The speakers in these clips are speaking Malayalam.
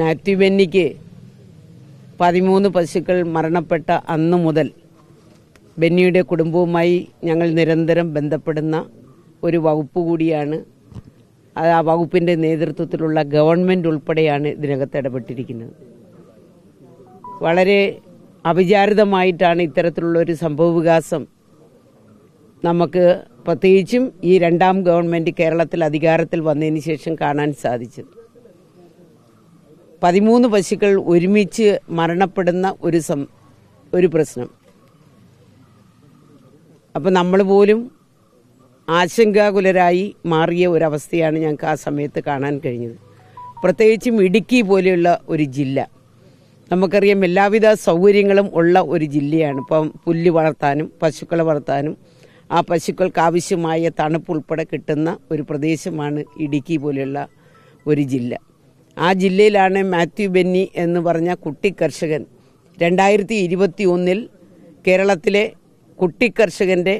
മാത്യു ബെന്നിക്ക് പതിമൂന്ന് പശുക്കൾ മരണപ്പെട്ട അന്നു മുതൽ ബെന്നിയുടെ കുടുംബവുമായി ഞങ്ങൾ നിരന്തരം ബന്ധപ്പെടുന്ന ഒരു വകുപ്പ് കൂടിയാണ് ആ വകുപ്പിൻ്റെ നേതൃത്വത്തിലുള്ള ഗവൺമെൻറ് ഉൾപ്പെടെയാണ് ഇതിനകത്ത് ഇടപെട്ടിരിക്കുന്നത് വളരെ അവിചാരിതമായിട്ടാണ് ഇത്തരത്തിലുള്ള ഒരു സംഭവ വികാസം നമുക്ക് പ്രത്യേകിച്ചും ഈ രണ്ടാം ഗവൺമെൻറ് കേരളത്തിൽ അധികാരത്തിൽ വന്നതിന് ശേഷം കാണാൻ സാധിച്ചത് പതിമൂന്ന് പശുക്കൾ ഒരുമിച്ച് മരണപ്പെടുന്ന ഒരു സം ഒരു പ്രശ്നം അപ്പം നമ്മൾ പോലും ആശങ്കാകുലരായി മാറിയ ഒരവസ്ഥയാണ് ഞങ്ങൾക്ക് ആ സമയത്ത് കാണാൻ കഴിഞ്ഞത് പ്രത്യേകിച്ചും ഇടുക്കി പോലെയുള്ള ഒരു ജില്ല നമുക്കറിയാം എല്ലാവിധ സൗകര്യങ്ങളും ഉള്ള ഒരു ജില്ലയാണ് ഇപ്പം പുല്ല് വളർത്താനും പശുക്കളെ വളർത്താനും ആ പശുക്കൾക്ക് ആവശ്യമായ തണുപ്പ് ഉൾപ്പെടെ കിട്ടുന്ന ഒരു പ്രദേശമാണ് ഇടുക്കി പോലെയുള്ള ഒരു ജില്ല ആ ജില്ലയിലാണ് മാത്യു ബെന്നി എന്ന് പറഞ്ഞ കുട്ടി കർഷകൻ രണ്ടായിരത്തി ഇരുപത്തി ഒന്നിൽ കേരളത്തിലെ കുട്ടി കർഷകൻ്റെ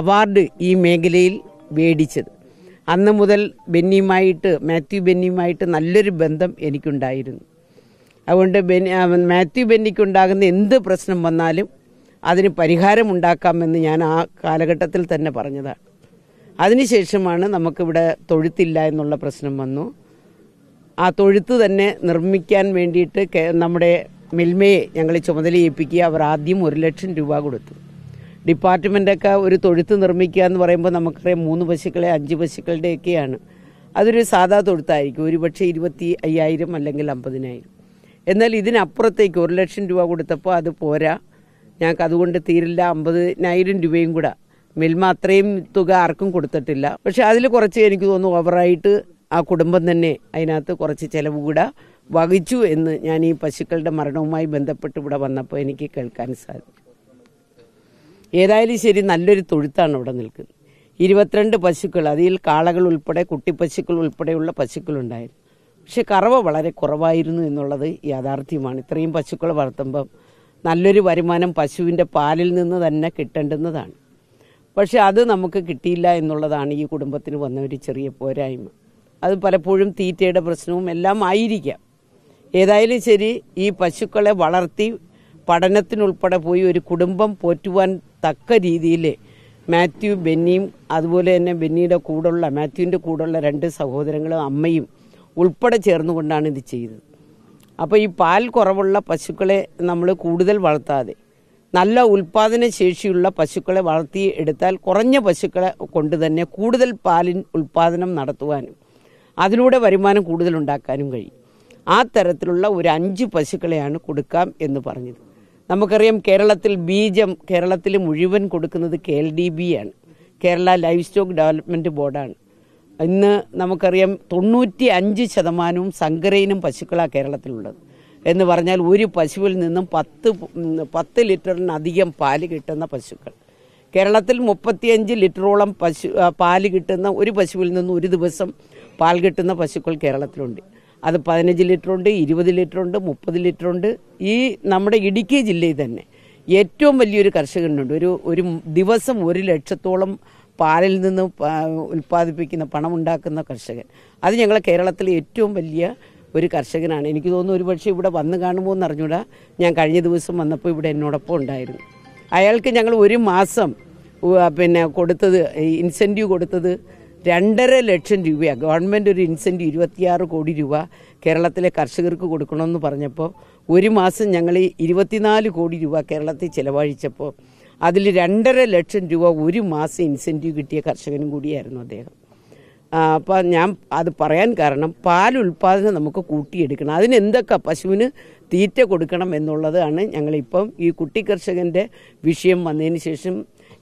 അവാർഡ് ഈ മേഖലയിൽ മേടിച്ചത് അന്ന് മുതൽ ബെന്നിയുമായിട്ട് മാത്യു ബെന്നിയുമായിട്ട് നല്ലൊരു ബന്ധം എനിക്കുണ്ടായിരുന്നു അതുകൊണ്ട് ബെന്നി മാത്യു ബെന്നിക്കുണ്ടാകുന്ന എന്ത് പ്രശ്നം വന്നാലും അതിന് പരിഹാരം ഉണ്ടാക്കാമെന്ന് ഞാൻ ആ കാലഘട്ടത്തിൽ തന്നെ പറഞ്ഞതാണ് അതിനുശേഷമാണ് നമുക്കിവിടെ തൊഴുത്തില്ല എന്നുള്ള പ്രശ്നം വന്നു ആ തൊഴുത്ത് തന്നെ നിർമ്മിക്കാൻ വേണ്ടിയിട്ട് നമ്മുടെ മിൽമയെ ഞങ്ങൾ ചുമതലയേൽപ്പിക്കുക അവർ ആദ്യം ഒരു ലക്ഷം രൂപ കൊടുത്തു ഡിപ്പാർട്ട്മെൻ്റൊക്കെ ഒരു തൊഴുത്ത് നിർമ്മിക്കുക എന്ന് പറയുമ്പോൾ നമുക്കറിയാം മൂന്ന് പശുക്കളെ അഞ്ച് പശുക്കളുടെയൊക്കെയാണ് അതൊരു സാധാ തൊഴുത്തായിരിക്കും ഒരുപക്ഷെ ഇരുപത്തി അയ്യായിരം അല്ലെങ്കിൽ അമ്പതിനായിരം എന്നാൽ ഇതിനപ്പുറത്തേക്ക് ഒരു ലക്ഷം രൂപ കൊടുത്തപ്പോൾ അത് പോരാ ഞങ്ങൾക്ക് അതുകൊണ്ട് തീരില്ല അമ്പതിനായിരം രൂപയും കൂടെ മിൽമ അത്രയും തുക ആർക്കും കൊടുത്തിട്ടില്ല പക്ഷെ അതിൽ കുറച്ച് എനിക്ക് തോന്നുന്നു ഓവറായിട്ട് ആ കുടുംബം തന്നെ അതിനകത്ത് കുറച്ച് ചിലവ് കൂടെ വഹിച്ചു എന്ന് ഞാൻ ഈ പശുക്കളുടെ മരണവുമായി ബന്ധപ്പെട്ട് ഇവിടെ വന്നപ്പോൾ എനിക്ക് കേൾക്കാൻ സാധിച്ചു ഏതായാലും ശരി നല്ലൊരു തൊഴുത്താണ് ഇവിടെ നിൽക്കുന്നത് ഇരുപത്തിരണ്ട് പശുക്കൾ അതിൽ കാളകൾ ഉൾപ്പെടെ കുട്ടിപ്പശുക്കൾ ഉൾപ്പെടെയുള്ള പശുക്കളുണ്ടായിരുന്നു പക്ഷെ കറവ വളരെ കുറവായിരുന്നു എന്നുള്ളത് യാഥാർത്ഥ്യമാണ് ഇത്രയും പശുക്കൾ വളർത്തുമ്പം നല്ലൊരു വരുമാനം പശുവിൻ്റെ പാലിൽ നിന്ന് തന്നെ കിട്ടേണ്ടുന്നതാണ് പക്ഷെ അത് നമുക്ക് കിട്ടിയില്ല എന്നുള്ളതാണ് ഈ കുടുംബത്തിന് വന്ന ഒരു ചെറിയ പോരായ്മ അത് പലപ്പോഴും തീറ്റയുടെ പ്രശ്നവും എല്ലാം ആയിരിക്കാം ഏതായാലും ശരി ഈ പശുക്കളെ വളർത്തി പഠനത്തിനുൾപ്പെടെ പോയി ഒരു കുടുംബം പോറ്റുവാൻ തക്ക രീതിയിൽ മാത്യു ബെന്നിയും അതുപോലെ തന്നെ ബെന്നിയുടെ കൂടുള്ള മാത്യുവിൻ്റെ കൂടുള്ള രണ്ട് സഹോദരങ്ങളും അമ്മയും ഉൾപ്പെടെ ചേർന്നുകൊണ്ടാണ് ഇത് ചെയ്തത് അപ്പോൾ ഈ പാൽ കുറവുള്ള പശുക്കളെ നമ്മൾ കൂടുതൽ വളർത്താതെ നല്ല ഉൽപാദന ശേഷിയുള്ള പശുക്കളെ വളർത്തി എടുത്താൽ കുറഞ്ഞ പശുക്കളെ കൊണ്ട് തന്നെ കൂടുതൽ പാലിൻ ഉൽപാദനം നടത്തുവാനും അതിലൂടെ വരുമാനം കൂടുതൽ ഉണ്ടാക്കാനും കഴിയും ആ തരത്തിലുള്ള ഒരു അഞ്ച് പശുക്കളെയാണ് കൊടുക്കാം എന്ന് പറഞ്ഞത് നമുക്കറിയാം കേരളത്തിൽ ബീജം കേരളത്തിൽ മുഴുവൻ കൊടുക്കുന്നത് കെ എൽ ഡി ബി ആണ് കേരള ലൈഫ് സ്റ്റോക്ക് ഡെവലപ്മെൻറ്റ് ബോർഡാണ് ഇന്ന് നമുക്കറിയാം തൊണ്ണൂറ്റി അഞ്ച് ശതമാനവും സങ്കരയിനും പശുക്കളാണ് കേരളത്തിലുള്ളത് എന്ന് പറഞ്ഞാൽ ഒരു പശുവിൽ നിന്നും പത്ത് പത്ത് ലിറ്ററിനധികം പാല് കിട്ടുന്ന പശുക്കൾ കേരളത്തിൽ മുപ്പത്തിയഞ്ച് ലിറ്ററോളം പശു പാല് കിട്ടുന്ന ഒരു പശുവിൽ നിന്നും ഒരു ദിവസം പാൽ കിട്ടുന്ന പശുക്കൾ കേരളത്തിലുണ്ട് അത് പതിനഞ്ച് ലിറ്ററുണ്ട് ഇരുപത് ലിറ്ററുണ്ട് മുപ്പത് ലിറ്ററുണ്ട് ഈ നമ്മുടെ ഇടുക്കി ജില്ലയിൽ തന്നെ ഏറ്റവും വലിയൊരു കർഷകനുണ്ട് ഒരു ഒരു ദിവസം ഒരു ലക്ഷത്തോളം പാലിൽ നിന്ന് ഉൽപ്പാദിപ്പിക്കുന്ന ഉണ്ടാക്കുന്ന കർഷകൻ അത് ഞങ്ങളെ കേരളത്തിലെ ഏറ്റവും വലിയ ഒരു കർഷകനാണ് എനിക്ക് തോന്നുന്നു ഒരുപക്ഷെ ഇവിടെ വന്ന് കാണുമ്പോൾ എന്ന് അറിഞ്ഞൂടാ ഞാൻ കഴിഞ്ഞ ദിവസം വന്നപ്പോൾ ഇവിടെ എന്നോടൊപ്പം ഉണ്ടായിരുന്നു അയാൾക്ക് ഞങ്ങൾ ഒരു മാസം പിന്നെ കൊടുത്തത് ഇൻസെൻറ്റീവ് കൊടുത്തത് രണ്ടര ലക്ഷം രൂപയാണ് ഗവൺമെൻറ് ഒരു ഇൻസെൻറ്റ് ഇരുപത്തിയാറ് കോടി രൂപ കേരളത്തിലെ കർഷകർക്ക് കൊടുക്കണമെന്ന് പറഞ്ഞപ്പോൾ ഒരു മാസം ഞങ്ങൾ ഇരുപത്തിനാല് കോടി രൂപ കേരളത്തിൽ ചിലവഴിച്ചപ്പോൾ അതിൽ രണ്ടര ലക്ഷം രൂപ ഒരു മാസം ഇൻസെൻറ്റീവ് കിട്ടിയ കർഷകനും കൂടിയായിരുന്നു അദ്ദേഹം അപ്പോൾ ഞാൻ അത് പറയാൻ കാരണം പാൽ ഉൽപ്പാദനം നമുക്ക് കൂട്ടിയെടുക്കണം അതിനെന്തൊക്കെ പശുവിന് തീറ്റ കൊടുക്കണം എന്നുള്ളതാണ് ഞങ്ങളിപ്പം ഈ കുട്ടി കർഷകൻ്റെ വിഷയം വന്നതിന് ശേഷം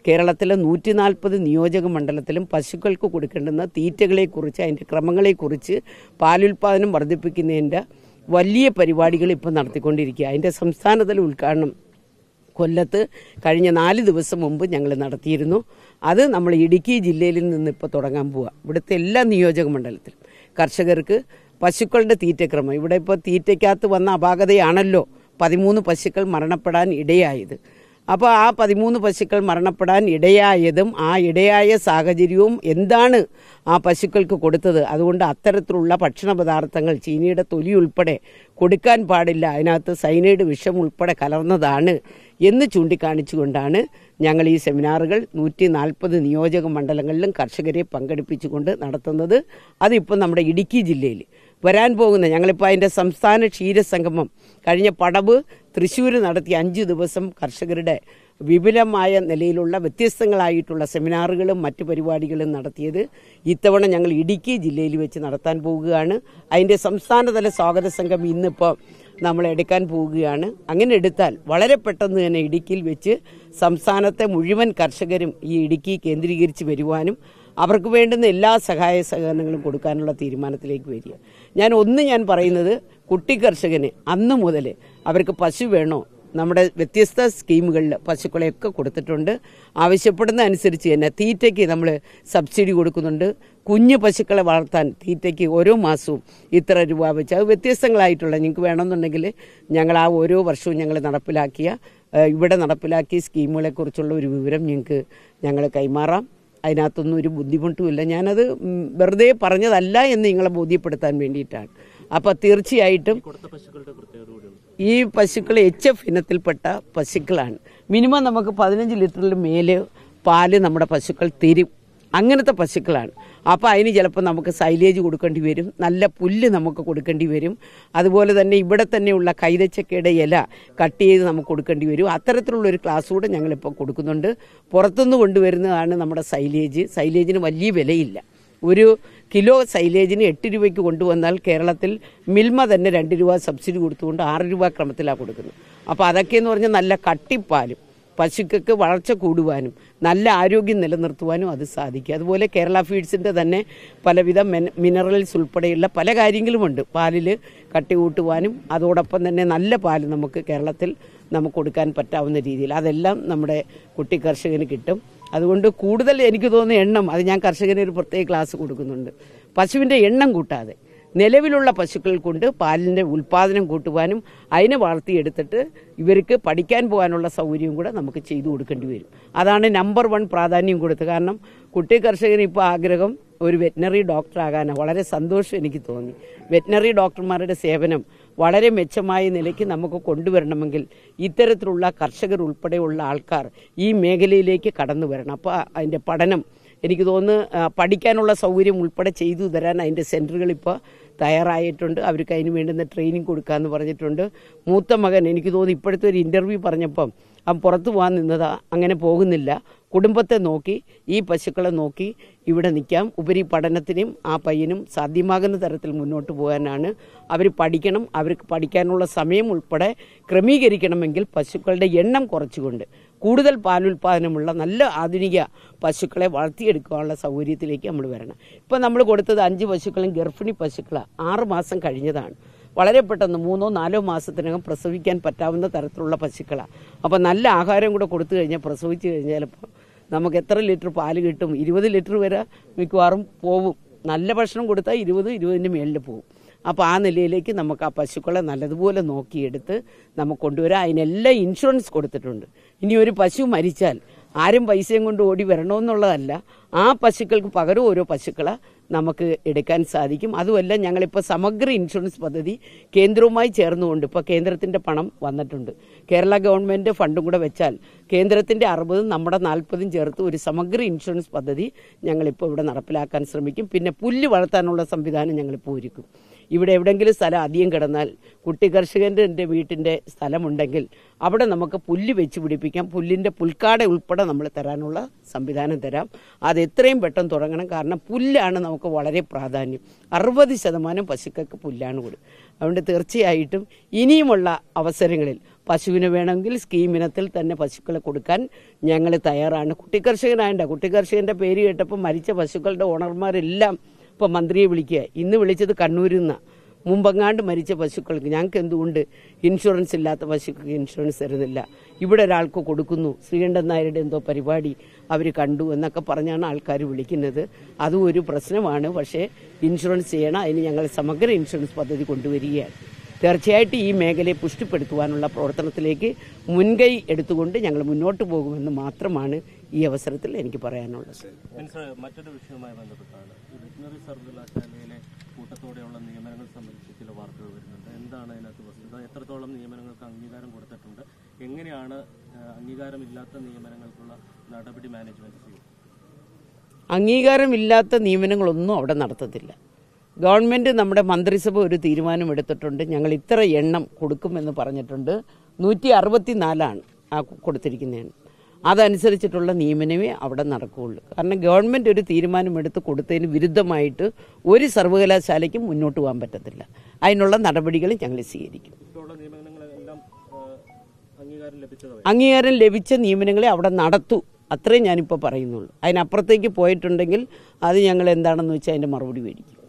കേരളത്തിലെ നൂറ്റി നാൽപ്പത് നിയോജക മണ്ഡലത്തിലും പശുക്കൾക്ക് കൊടുക്കേണ്ടുന്ന തീറ്റകളെക്കുറിച്ച് അതിൻ്റെ ക്രമങ്ങളെക്കുറിച്ച് പാലുൽപാദനം വർദ്ധിപ്പിക്കുന്നതിൻ്റെ വലിയ പരിപാടികൾ ഇപ്പോൾ നടത്തിക്കൊണ്ടിരിക്കുക അതിൻ്റെ സംസ്ഥാനതല ഉദ്ഘാടനം കൊല്ലത്ത് കഴിഞ്ഞ നാല് ദിവസം മുമ്പ് ഞങ്ങൾ നടത്തിയിരുന്നു അത് നമ്മൾ ഇടുക്കി ജില്ലയിൽ നിന്ന് ഇപ്പോൾ തുടങ്ങാൻ പോവുക ഇവിടുത്തെ എല്ലാ നിയോജക മണ്ഡലത്തിലും കർഷകർക്ക് പശുക്കളുടെ തീറ്റക്രമം ഇവിടെ ഇപ്പോൾ തീറ്റയ്ക്കകത്ത് വന്ന അപാകതയാണല്ലോ പതിമൂന്ന് പശുക്കൾ മരണപ്പെടാൻ ഇടയായത് അപ്പോൾ ആ പതിമൂന്ന് പശുക്കൾ മരണപ്പെടാൻ ഇടയായതും ആ ഇടയായ സാഹചര്യവും എന്താണ് ആ പശുക്കൾക്ക് കൊടുത്തത് അതുകൊണ്ട് അത്തരത്തിലുള്ള ഭക്ഷണ പദാർത്ഥങ്ങൾ ചീനിയുടെ തൊലി ഉൾപ്പെടെ കൊടുക്കാൻ പാടില്ല അതിനകത്ത് സൈനൈഡ് വിഷം ഉൾപ്പെടെ കലർന്നതാണ് എന്ന് ചൂണ്ടിക്കാണിച്ചുകൊണ്ടാണ് ഞങ്ങൾ ഈ സെമിനാറുകൾ നൂറ്റി നാൽപ്പത് നിയോജക മണ്ഡലങ്ങളിലും കർഷകരെ പങ്കെടുപ്പിച്ചുകൊണ്ട് നടത്തുന്നത് അതിപ്പോൾ നമ്മുടെ ഇടുക്കി ജില്ലയിൽ വരാൻ പോകുന്ന ഞങ്ങളിപ്പോൾ അതിൻ്റെ സംസ്ഥാന ക്ഷീരസംഗമം കഴിഞ്ഞ പടവ് തൃശ്ശൂർ നടത്തിയ അഞ്ച് ദിവസം കർഷകരുടെ വിപുലമായ നിലയിലുള്ള വ്യത്യസ്തങ്ങളായിട്ടുള്ള സെമിനാറുകളും മറ്റു പരിപാടികളും നടത്തിയത് ഇത്തവണ ഞങ്ങൾ ഇടുക്കി ജില്ലയിൽ വെച്ച് നടത്താൻ പോവുകയാണ് അതിൻ്റെ സംസ്ഥാനതല സ്വാഗത സംഘം ഇന്നിപ്പോൾ നമ്മൾ എടുക്കാൻ പോവുകയാണ് അങ്ങനെ എടുത്താൽ വളരെ പെട്ടെന്ന് തന്നെ ഇടുക്കിയിൽ വെച്ച് സംസ്ഥാനത്തെ മുഴുവൻ കർഷകരും ഈ ഇടുക്കി കേന്ദ്രീകരിച്ച് വരുവാനും അവർക്ക് വേണ്ടുന്ന എല്ലാ സഹായ സഹകരണങ്ങളും കൊടുക്കാനുള്ള തീരുമാനത്തിലേക്ക് വരിക ഞാൻ ഒന്ന് ഞാൻ പറയുന്നത് കുട്ടി കർഷകന് അന്ന് മുതൽ അവർക്ക് പശു വേണോ നമ്മുടെ വ്യത്യസ്ത സ്കീമുകളിൽ പശുക്കളെയൊക്കെ കൊടുത്തിട്ടുണ്ട് ആവശ്യപ്പെടുന്ന അനുസരിച്ച് തന്നെ തീറ്റയ്ക്ക് നമ്മൾ സബ്സിഡി കൊടുക്കുന്നുണ്ട് കുഞ്ഞു പശുക്കളെ വളർത്താൻ തീറ്റയ്ക്ക് ഓരോ മാസവും ഇത്ര രൂപ വെച്ച് അത് വ്യത്യസ്തങ്ങളായിട്ടുള്ള നിങ്ങൾക്ക് വേണമെന്നുണ്ടെങ്കിൽ ഞങ്ങൾ ആ ഓരോ വർഷവും ഞങ്ങൾ നടപ്പിലാക്കിയ ഇവിടെ നടപ്പിലാക്കിയ സ്കീമുകളെക്കുറിച്ചുള്ള ഒരു വിവരം ഞങ്ങൾക്ക് ഞങ്ങൾ കൈമാറാം അതിനകത്തൊന്നും ഒരു ബുദ്ധിമുട്ടുമില്ല ഞാനത് വെറുതെ പറഞ്ഞതല്ല എന്ന് നിങ്ങളെ ബോധ്യപ്പെടുത്താൻ വേണ്ടിയിട്ടാണ് അപ്പോൾ തീർച്ചയായിട്ടും ഈ പശുക്കൾ എച്ച് എഫ് ഇനത്തിൽപ്പെട്ട പശുക്കളാണ് മിനിമം നമുക്ക് പതിനഞ്ച് ലിറ്ററിൽ മേലെ പാല് നമ്മുടെ പശുക്കൾ തരും അങ്ങനത്തെ പശുക്കളാണ് അപ്പോൾ അതിന് ചിലപ്പോൾ നമുക്ക് സൈലേജ് കൊടുക്കേണ്ടി വരും നല്ല പുല്ല് നമുക്ക് കൊടുക്കേണ്ടി വരും അതുപോലെ തന്നെ ഇവിടെ തന്നെയുള്ള കൈതച്ചക്കയുടെ ഇല കട്ട് ചെയ്ത് നമുക്ക് കൊടുക്കേണ്ടി വരും അത്തരത്തിലുള്ളൊരു ക്ലാസ് കൂടെ ഞങ്ങളിപ്പോൾ കൊടുക്കുന്നുണ്ട് പുറത്തുനിന്ന് കൊണ്ടുവരുന്നതാണ് നമ്മുടെ സൈലേജ് സൈലേജിന് വലിയ വിലയില്ല ഒരു കിലോ സൈലേജിന് എട്ട് രൂപയ്ക്ക് കൊണ്ടുവന്നാൽ കേരളത്തിൽ മിൽമ തന്നെ രണ്ട് രൂപ സബ്സിഡി കൊടുത്തുകൊണ്ട് ആറ് രൂപ ക്രമത്തിലാണ് കൊടുക്കുന്നത് അപ്പോൾ അതൊക്കെയെന്ന് പറഞ്ഞാൽ നല്ല കട്ടിപ്പാലും പശുക്കൾക്ക് വളർച്ച കൂടുവാനും നല്ല ആരോഗ്യം നിലനിർത്തുവാനും അത് സാധിക്കും അതുപോലെ കേരള ഫീഡ്സിൻ്റെ തന്നെ പലവിധ മിനറൽസ് ഉൾപ്പെടെയുള്ള പല കാര്യങ്ങളുമുണ്ട് പാലിൽ കട്ടി കൂട്ടുവാനും അതോടൊപ്പം തന്നെ നല്ല പാൽ നമുക്ക് കേരളത്തിൽ നമുക്ക് കൊടുക്കാൻ പറ്റാവുന്ന രീതിയിൽ അതെല്ലാം നമ്മുടെ കുട്ടി കർഷകന് കിട്ടും അതുകൊണ്ട് കൂടുതൽ എനിക്ക് തോന്നുന്ന എണ്ണം അത് ഞാൻ കർഷകന് ഒരു പ്രത്യേക ക്ലാസ് കൊടുക്കുന്നുണ്ട് പശുവിൻ്റെ എണ്ണം കൂട്ടാതെ നിലവിലുള്ള പശുക്കൾ കൊണ്ട് പാലിൻ്റെ ഉൽപ്പാദനം കൂട്ടുവാനും അതിനെ വളർത്തിയെടുത്തിട്ട് ഇവർക്ക് പഠിക്കാൻ പോകാനുള്ള സൗകര്യവും കൂടെ നമുക്ക് ചെയ്തു കൊടുക്കേണ്ടി വരും അതാണ് നമ്പർ വൺ പ്രാധാന്യം കൊടുത്തത് കാരണം കുട്ടി കർഷകന് ഇപ്പോൾ ആഗ്രഹം ഒരു വെറ്റിനറി ഡോക്ടറാകാനാണ് വളരെ സന്തോഷം എനിക്ക് തോന്നി വെറ്റിനറി ഡോക്ടർമാരുടെ സേവനം വളരെ മെച്ചമായ നിലയ്ക്ക് നമുക്ക് കൊണ്ടുവരണമെങ്കിൽ ഇത്തരത്തിലുള്ള കർഷകർ ഉൾപ്പെടെയുള്ള ആൾക്കാർ ഈ മേഖലയിലേക്ക് കടന്നു വരണം അപ്പോൾ അതിൻ്റെ പഠനം എനിക്ക് തോന്നുന്നു പഠിക്കാനുള്ള സൗകര്യം ഉൾപ്പെടെ ചെയ്തു തരാൻ അതിൻ്റെ സെൻറ്ററുകൾ ഇപ്പോൾ തയ്യാറായിട്ടുണ്ട് അവർക്ക് അതിന് വേണ്ടുന്ന ട്രെയിനിങ് കൊടുക്കാമെന്ന് പറഞ്ഞിട്ടുണ്ട് മൂത്ത മകൻ എനിക്ക് തോന്നി ഇപ്പോഴത്തെ ഒരു ഇൻ്റർവ്യൂ പറഞ്ഞപ്പം അവൻ പുറത്തു പോകാൻ നിന്നതാ അങ്ങനെ പോകുന്നില്ല കുടുംബത്തെ നോക്കി ഈ പശുക്കളെ നോക്കി ഇവിടെ നിൽക്കാം ഉപരി പഠനത്തിനും ആ പയ്യനും സാധ്യമാകുന്ന തരത്തിൽ മുന്നോട്ട് പോകാനാണ് അവർ പഠിക്കണം അവർക്ക് പഠിക്കാനുള്ള സമയം ഉൾപ്പെടെ ക്രമീകരിക്കണമെങ്കിൽ പശുക്കളുടെ എണ്ണം കുറച്ചുകൊണ്ട് കൂടുതൽ പാലുൽപാദനമുള്ള നല്ല ആധുനിക പശുക്കളെ വളർത്തിയെടുക്കാനുള്ള സൗകര്യത്തിലേക്ക് നമ്മൾ വരണം ഇപ്പം നമ്മൾ കൊടുത്തത് അഞ്ച് പശുക്കളും ഗർഭിണി പശുക്കൾ ആറ് മാസം കഴിഞ്ഞതാണ് വളരെ പെട്ടെന്ന് മൂന്നോ നാലോ മാസത്തിനകം പ്രസവിക്കാൻ പറ്റാവുന്ന തരത്തിലുള്ള പശുക്കളാണ് അപ്പോൾ നല്ല ആഹാരം കൂടെ കൊടുത്തു കഴിഞ്ഞാൽ പ്രസവിച്ചു കഴിഞ്ഞാൽ ചിലപ്പോൾ നമുക്ക് എത്ര ലിറ്റർ പാല് കിട്ടും ഇരുപത് ലിറ്റർ വരെ മിക്കവാറും പോവും നല്ല ഭക്ഷണം കൊടുത്താൽ ഇരുപത് ഇരുപതിൻ്റെ മേളിൽ പോകും അപ്പോൾ ആ നിലയിലേക്ക് നമുക്ക് ആ പശുക്കളെ നല്ലതുപോലെ നോക്കിയെടുത്ത് നമുക്ക് കൊണ്ടുവരാം അതിനെല്ലാം ഇൻഷുറൻസ് കൊടുത്തിട്ടുണ്ട് ഇനി ഒരു പശു മരിച്ചാൽ ആരും പൈസയും കൊണ്ട് ഓടി വരണമെന്നുള്ളതല്ല ആ പശുക്കൾക്ക് പകരം ഓരോ പശുക്കളെ നമുക്ക് എടുക്കാൻ സാധിക്കും അതുമല്ല ഞങ്ങളിപ്പോൾ സമഗ്ര ഇൻഷുറൻസ് പദ്ധതി കേന്ദ്രവുമായി ചേർന്നുകൊണ്ട് ഇപ്പോൾ കേന്ദ്രത്തിൻ്റെ പണം വന്നിട്ടുണ്ട് കേരള ഗവൺമെൻറ് ഫണ്ടും കൂടെ വെച്ചാൽ കേന്ദ്രത്തിൻ്റെ അറുപതും നമ്മുടെ നാൽപ്പതും ചേർത്ത് ഒരു സമഗ്ര ഇൻഷുറൻസ് പദ്ധതി ഞങ്ങളിപ്പോൾ ഇവിടെ നടപ്പിലാക്കാൻ ശ്രമിക്കും പിന്നെ പുല്ല് വളർത്താനുള്ള സംവിധാനം ഞങ്ങളിപ്പോൾ ഒരുക്കും ഇവിടെ എവിടെയെങ്കിലും സ്ഥലം അധികം കിടന്നാൽ കുട്ടി കർഷകൻ്റെ വീട്ടിൻ്റെ സ്ഥലമുണ്ടെങ്കിൽ അവിടെ നമുക്ക് പുല്ല് വെച്ച് പിടിപ്പിക്കാം പുല്ലിൻ്റെ പുൽക്കാട ഉൾപ്പെടെ നമ്മൾ തരാനുള്ള സംവിധാനം തരാം അത് എത്രയും പെട്ടെന്ന് തുടങ്ങണം കാരണം പുല്ലാണ് നമുക്ക് വളരെ പ്രാധാന്യം അറുപത് ശതമാനം പശുക്കൾക്ക് പുല്ലാണ് കൊടുക്കുക അതുകൊണ്ട് തീർച്ചയായിട്ടും ഇനിയുമുള്ള അവസരങ്ങളിൽ പശുവിന് വേണമെങ്കിൽ സ്കീമിനത്തിൽ തന്നെ പശുക്കളെ കൊടുക്കാൻ ഞങ്ങൾ തയ്യാറാണ് കുട്ടി കുട്ടിക്കർഷകൻ്റെ പേര് കേട്ടപ്പോൾ മരിച്ച പശുക്കളുടെ ഓണർമാരെല്ലാം ഇപ്പം മന്ത്രിയെ വിളിക്കുക ഇന്ന് വിളിച്ചത് കണ്ണൂരിൽ നിന്ന് മുമ്പെങ്ങാണ്ട് മരിച്ച പശുക്കൾക്ക് ഞങ്ങൾക്ക് എന്തുകൊണ്ട് ഇൻഷുറൻസ് ഇല്ലാത്ത പശുക്കൾക്ക് ഇൻഷുറൻസ് തരുന്നില്ല ഇവിടെ ഒരാൾക്ക് കൊടുക്കുന്നു ശ്രീകണ്ഠൻ നായരുടെ എന്തോ പരിപാടി അവർ കണ്ടു എന്നൊക്കെ പറഞ്ഞാണ് ആൾക്കാർ വിളിക്കുന്നത് അതും ഒരു പ്രശ്നമാണ് പക്ഷേ ഇൻഷുറൻസ് ചെയ്യണം അതിന് ഞങ്ങൾ സമഗ്ര ഇൻഷുറൻസ് പദ്ധതി കൊണ്ടുവരികയാണ് തീർച്ചയായിട്ടും ഈ മേഖലയെ പുഷ്ടിപ്പെടുത്തുവാനുള്ള പ്രവർത്തനത്തിലേക്ക് മുൻകൈ എടുത്തുകൊണ്ട് ഞങ്ങൾ മുന്നോട്ട് പോകുമെന്ന് മാത്രമാണ് ഈ അവസരത്തിൽ എനിക്ക് പറയാനുള്ളത് മറ്റൊരു വിഷയവുമായി ബന്ധപ്പെട്ടാണ് വെറ്റിനറി സർവകലാശാലയിലെ കൂട്ടത്തോടെയുള്ള നിയമനങ്ങൾ സംബന്ധിച്ച് ചില വാർത്തകൾ വരുന്നുണ്ട് എന്താണ് അതിനകത്ത് വസ്തുത എത്രത്തോളം നിയമനങ്ങൾക്ക് അംഗീകാരം കൊടുത്തിട്ടുണ്ട് എങ്ങനെയാണ് അംഗീകാരമില്ലാത്ത നിയമനങ്ങൾക്കുള്ള നടപടി മാനേജ്മെന്റ് ചെയ്യുന്നത് അംഗീകാരമില്ലാത്ത നിയമനങ്ങളൊന്നും അവിടെ നടത്തത്തില്ല ഗവൺമെന്റ് നമ്മുടെ മന്ത്രിസഭ ഒരു തീരുമാനം എടുത്തിട്ടുണ്ട് ഞങ്ങൾ ഇത്ര എണ്ണം കൊടുക്കുമെന്ന് പറഞ്ഞിട്ടുണ്ട് നൂറ്റി അറുപത്തിനാലാണ് ആ കൊടുത്തിരിക്കുന്നതാണ് അതനുസരിച്ചിട്ടുള്ള നിയമനമേ അവിടെ നടക്കുകയുള്ളൂ കാരണം ഗവൺമെൻറ് ഒരു തീരുമാനമെടുത്ത് കൊടുത്തതിന് വിരുദ്ധമായിട്ട് ഒരു സർവകലാശാലയ്ക്കും മുന്നോട്ട് പോകാൻ പറ്റത്തില്ല അതിനുള്ള നടപടികൾ ഞങ്ങൾ സ്വീകരിക്കും അംഗീകാരം ലഭിച്ച നിയമനങ്ങളെ അവിടെ നടത്തൂ അത്രേ ഞാനിപ്പോൾ പറയുന്നുള്ളൂ അതിനപ്പുറത്തേക്ക് പോയിട്ടുണ്ടെങ്കിൽ അത് ഞങ്ങൾ എന്താണെന്ന് വെച്ചാൽ അതിൻ്റെ മറുപടി മേടിക്കും